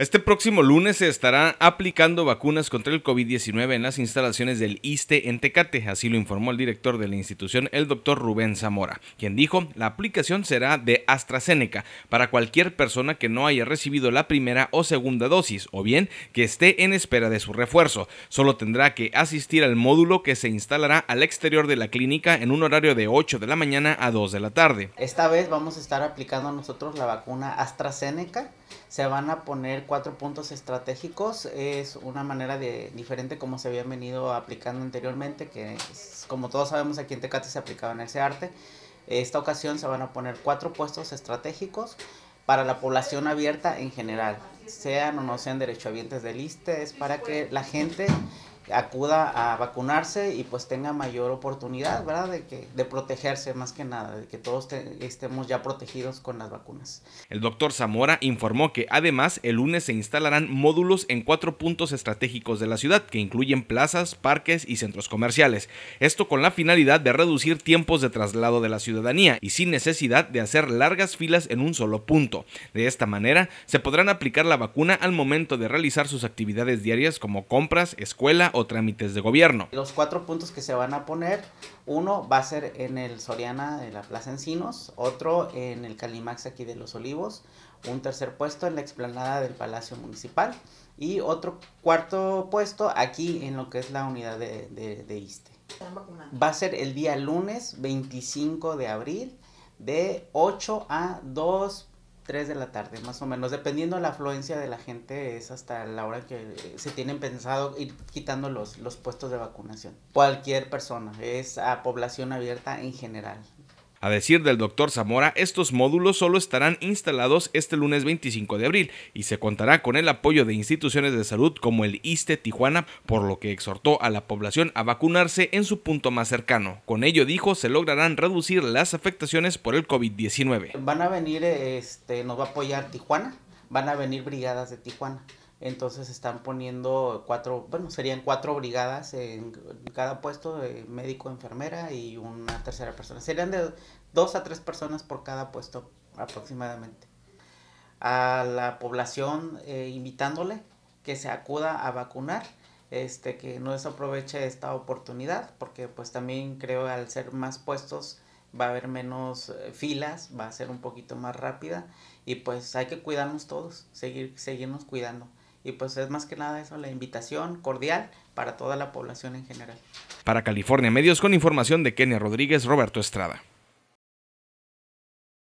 Este próximo lunes se estará aplicando vacunas contra el COVID-19 en las instalaciones del ISTE en Tecate, así lo informó el director de la institución, el doctor Rubén Zamora, quien dijo la aplicación será de AstraZeneca para cualquier persona que no haya recibido la primera o segunda dosis o bien que esté en espera de su refuerzo. Solo tendrá que asistir al módulo que se instalará al exterior de la clínica en un horario de 8 de la mañana a 2 de la tarde. Esta vez vamos a estar aplicando nosotros la vacuna AstraZeneca. Se van a poner cuatro puntos estratégicos es una manera de diferente como se habían venido aplicando anteriormente, que como todos sabemos aquí en Tecate se aplicaba en ese arte. Esta ocasión se van a poner cuatro puestos estratégicos para la población abierta en general, sean o no sean derechohabientes del ISTE, es para que la gente acuda a vacunarse y pues tenga mayor oportunidad, ¿verdad? De, que, de protegerse más que nada, de que todos estemos ya protegidos con las vacunas. El doctor Zamora informó que además el lunes se instalarán módulos en cuatro puntos estratégicos de la ciudad, que incluyen plazas, parques y centros comerciales. Esto con la finalidad de reducir tiempos de traslado de la ciudadanía y sin necesidad de hacer largas filas en un solo punto. De esta manera, se podrán aplicar la vacuna al momento de realizar sus actividades diarias como compras, escuela o trámites de gobierno. Los cuatro puntos que se van a poner, uno va a ser en el Soriana de la Plaza Encinos, otro en el Calimax aquí de Los Olivos, un tercer puesto en la explanada del Palacio Municipal y otro cuarto puesto aquí en lo que es la unidad de, de, de ISTE. Va a ser el día lunes 25 de abril de 8 a 2 3 de la tarde, más o menos. Dependiendo de la afluencia de la gente, es hasta la hora que eh, se tienen pensado ir quitando los, los puestos de vacunación. Cualquier persona, es a población abierta en general. A decir del doctor Zamora, estos módulos solo estarán instalados este lunes 25 de abril y se contará con el apoyo de instituciones de salud como el ISTE Tijuana, por lo que exhortó a la población a vacunarse en su punto más cercano. Con ello, dijo, se lograrán reducir las afectaciones por el COVID-19. Van a venir, este, nos va a apoyar Tijuana, van a venir brigadas de Tijuana entonces están poniendo cuatro, bueno, serían cuatro brigadas en cada puesto de médico, enfermera y una tercera persona. Serían de dos a tres personas por cada puesto aproximadamente. A la población eh, invitándole que se acuda a vacunar, este, que no desaproveche esta oportunidad, porque pues también creo al ser más puestos va a haber menos eh, filas, va a ser un poquito más rápida y pues hay que cuidarnos todos, seguir, seguirnos cuidando. Y pues es más que nada eso, la invitación cordial para toda la población en general. Para California Medios, con información de Kenia Rodríguez, Roberto Estrada.